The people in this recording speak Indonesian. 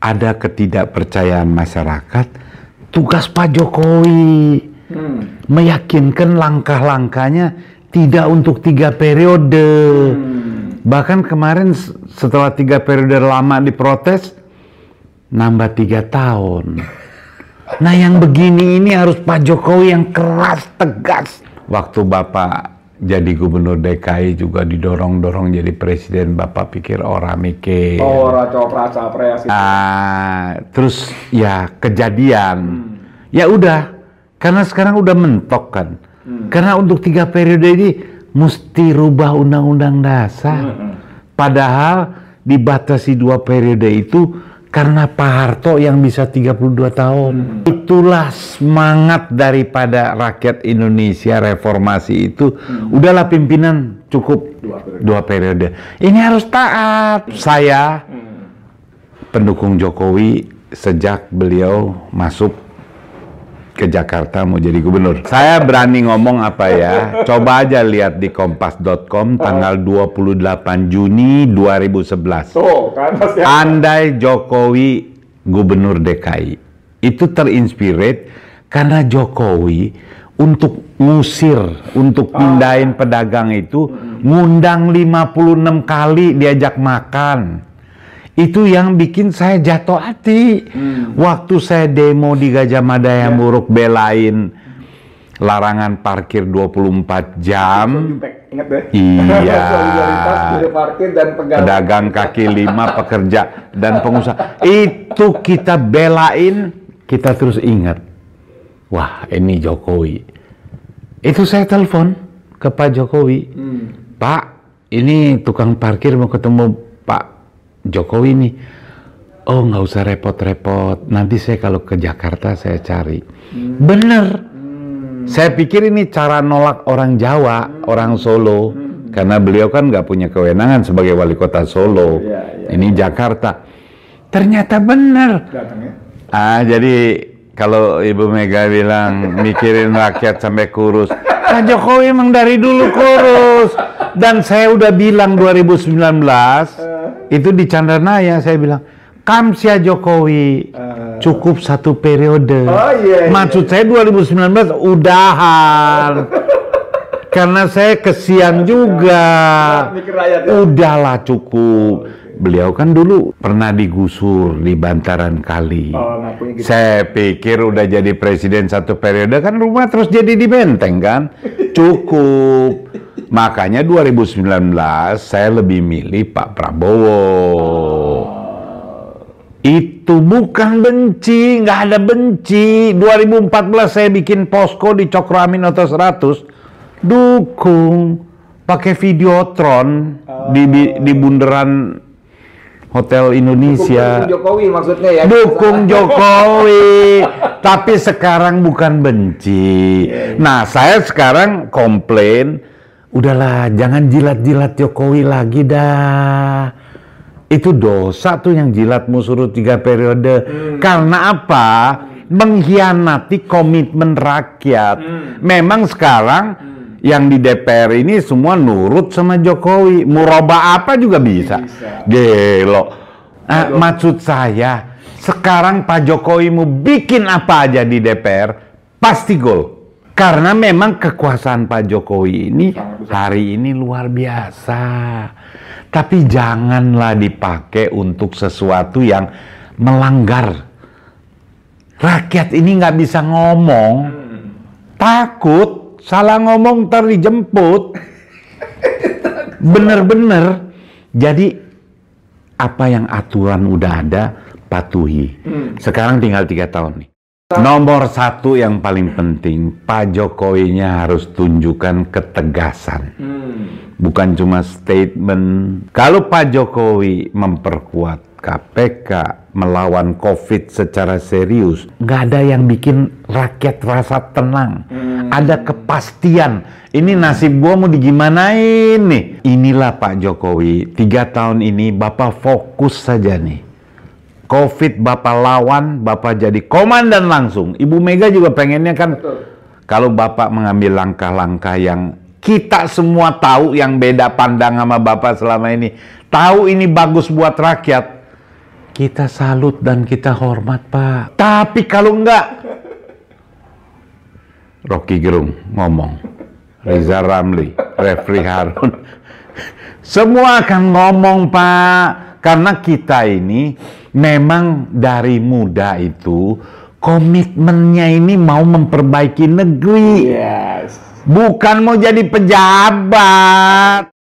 ada ketidakpercayaan masyarakat, tugas Pak Jokowi hmm. meyakinkan langkah-langkahnya tidak untuk tiga periode. Hmm. Bahkan kemarin setelah tiga periode lama diprotes, nambah tiga tahun. Nah yang begini ini harus Pak Jokowi yang keras, tegas. Waktu Bapak jadi gubernur DKI juga didorong-dorong jadi presiden bapak pikir orang mikir oh orang copra capres gitu. ah terus ya kejadian hmm. ya udah karena sekarang udah mentok kan hmm. karena untuk tiga periode ini mesti rubah undang-undang dasar hmm. hmm. padahal dibatasi dua periode itu karena Pak Harto yang bisa 32 tahun. Hmm. Itulah semangat daripada rakyat Indonesia reformasi itu. Hmm. Udahlah pimpinan cukup dua periode. Dua periode. Ini harus taat. Hmm. Saya hmm. pendukung Jokowi sejak beliau masuk ke Jakarta mau jadi gubernur. Saya berani ngomong apa ya? Coba aja lihat di kompas.com tanggal 28 Juni 2011. Tuh, kan pasti. Andai Jokowi gubernur DKI. Itu terinspirasi karena Jokowi untuk ngusir, untuk ah. pindahin pedagang itu ngundang 56 kali diajak makan itu yang bikin saya jatuh hati. Hmm. Waktu saya demo di Gajah Mada yang yeah. buruk belain larangan parkir 24 jam. Ya? Iya. pedagang kaki lima, pekerja dan pengusaha. Itu kita belain, kita terus ingat. Wah, ini Jokowi. Itu saya telepon ke Pak Jokowi. Hmm. Pak, ini tukang parkir mau ketemu Jokowi nih oh nggak usah repot-repot nanti saya kalau ke Jakarta saya cari hmm. bener hmm. saya pikir ini cara nolak orang Jawa hmm. orang Solo hmm. karena beliau kan nggak punya kewenangan sebagai wali kota Solo ya, ya, ini Jakarta ternyata bener ya? ah jadi kalau Ibu Mega bilang mikirin rakyat sampai kurus Pak Jokowi emang dari dulu kurus dan saya udah bilang 2019 itu di Chandranaya saya bilang, Kamsia Jokowi uh, cukup satu periode. Oh, iya, iya. Maksud saya 2019 udahan. Karena saya kesian juga. Ya. Udahlah cukup. Oh, Beliau kan dulu pernah digusur di bantaran kali. Oh, gitu. Saya pikir udah jadi presiden satu periode kan rumah terus jadi di benteng kan. Cukup. Makanya 2019 saya lebih milih Pak Prabowo. Itu bukan benci, nggak ada benci. 2014 saya bikin posko di Cokro Aminoto 100, dukung pakai videotron oh. di, di di bundaran Hotel Indonesia. Dukung Jokowi maksudnya ya. Dukung iya. Jokowi. tapi sekarang bukan benci. Iya, iya. Nah, saya sekarang komplain udahlah jangan jilat-jilat Jokowi lagi dah. Itu dosa tuh yang jilat musuh tiga periode. Hmm. Karena apa? Mengkhianati komitmen rakyat. Hmm. Memang sekarang hmm. yang di DPR ini semua nurut sama Jokowi. Muraba apa juga bisa. bisa. Gelo. Ah, maksud saya, sekarang Pak Jokowi mau bikin apa aja di DPR, pasti gol. Karena memang kekuasaan Pak Jokowi ini hari ini luar biasa. Tapi janganlah dipakai untuk sesuatu yang melanggar. Rakyat ini nggak bisa ngomong. Takut salah ngomong terjemput. Bener-bener. Jadi apa yang aturan udah ada patuhi. Hmm. Sekarang tinggal tiga tahun nih. Nomor satu yang paling penting, Pak Jokowinya harus tunjukkan ketegasan. Hmm. Bukan cuma statement. Kalau Pak Jokowi memperkuat KPK, melawan COVID secara serius, nggak ada yang bikin rakyat rasa tenang. Hmm. Ada kepastian. Ini nasib gua mau digimanain nih. Inilah Pak Jokowi, tiga tahun ini Bapak fokus saja nih COVID Bapak lawan, Bapak jadi komandan langsung. Ibu Mega juga pengennya kan Betul. kalau Bapak mengambil langkah-langkah yang kita semua tahu yang beda pandang sama Bapak selama ini. Tahu ini bagus buat rakyat. Kita salut dan kita hormat, Pak. Tapi kalau enggak, Rocky Gerung ngomong. Riza Ramli, Refri Harun. Semua akan ngomong, Pak. Karena kita ini memang dari muda itu komitmennya ini mau memperbaiki negeri. Yes. Bukan mau jadi pejabat.